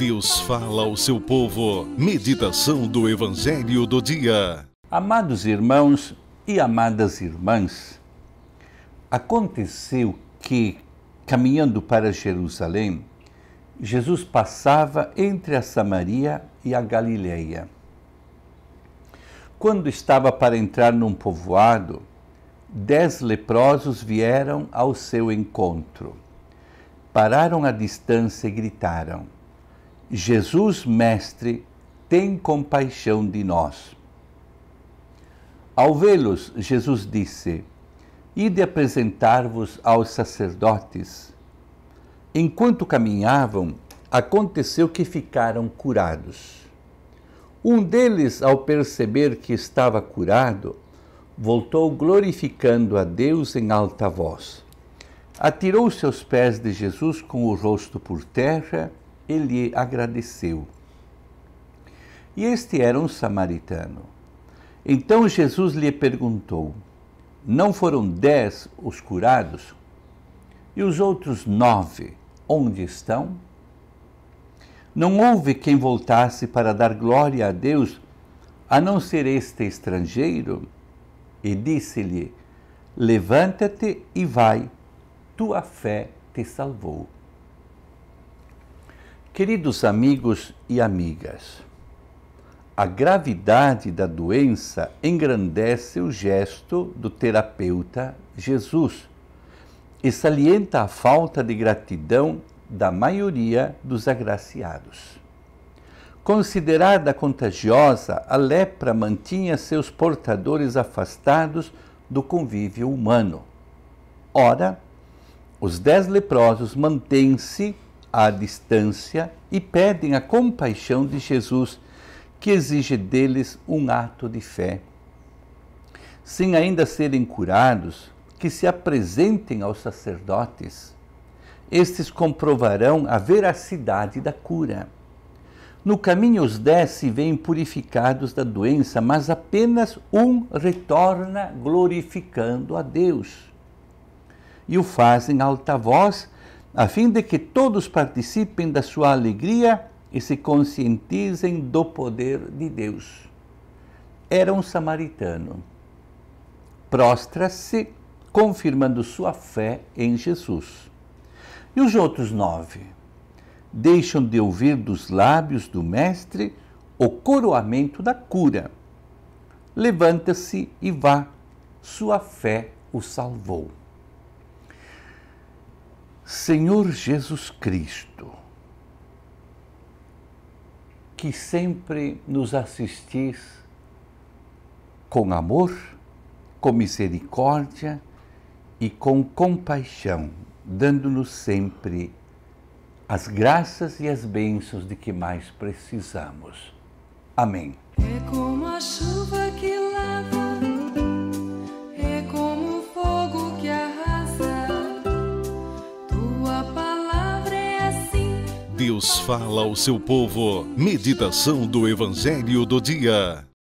Deus fala ao seu povo. Meditação do Evangelho do Dia. Amados irmãos e amadas irmãs, aconteceu que, caminhando para Jerusalém, Jesus passava entre a Samaria e a Galileia. Quando estava para entrar num povoado, dez leprosos vieram ao seu encontro. Pararam à distância e gritaram: Jesus, Mestre, tem compaixão de nós. Ao vê-los, Jesus disse: Ide apresentar-vos aos sacerdotes. Enquanto caminhavam, aconteceu que ficaram curados. Um deles, ao perceber que estava curado, voltou glorificando a Deus em alta voz. Atirou-se aos pés de Jesus com o rosto por terra ele agradeceu. E este era um samaritano. Então Jesus lhe perguntou: Não foram dez os curados? E os outros nove, onde estão? Não houve quem voltasse para dar glória a Deus, a não ser este estrangeiro? E disse-lhe: Levanta-te e vai, tua fé te salvou. Queridos amigos e amigas, a gravidade da doença engrandece o gesto do terapeuta Jesus e salienta a falta de gratidão da maioria dos agraciados. Considerada contagiosa, a lepra mantinha seus portadores afastados do convívio humano. Ora, os dez leprosos mantêm-se à distância e pedem a compaixão de Jesus, que exige deles um ato de fé. Sem ainda serem curados, que se apresentem aos sacerdotes. Estes comprovarão a veracidade da cura. No caminho, os dez se veem purificados da doença, mas apenas um retorna glorificando a Deus. E o fazem alta voz, a fim de que todos participem da sua alegria e se conscientizem do poder de Deus. Era um samaritano. Prostra-se, confirmando sua fé em Jesus. E os outros nove? Deixam de ouvir dos lábios do Mestre o coroamento da cura. Levanta-se e vá, sua fé o salvou. Senhor Jesus Cristo, que sempre nos assistis com amor, com misericórdia e com compaixão, dando-nos sempre as graças e as bênçãos de que mais precisamos. Amém. É Deus fala ao seu povo. Meditação do Evangelho do Dia.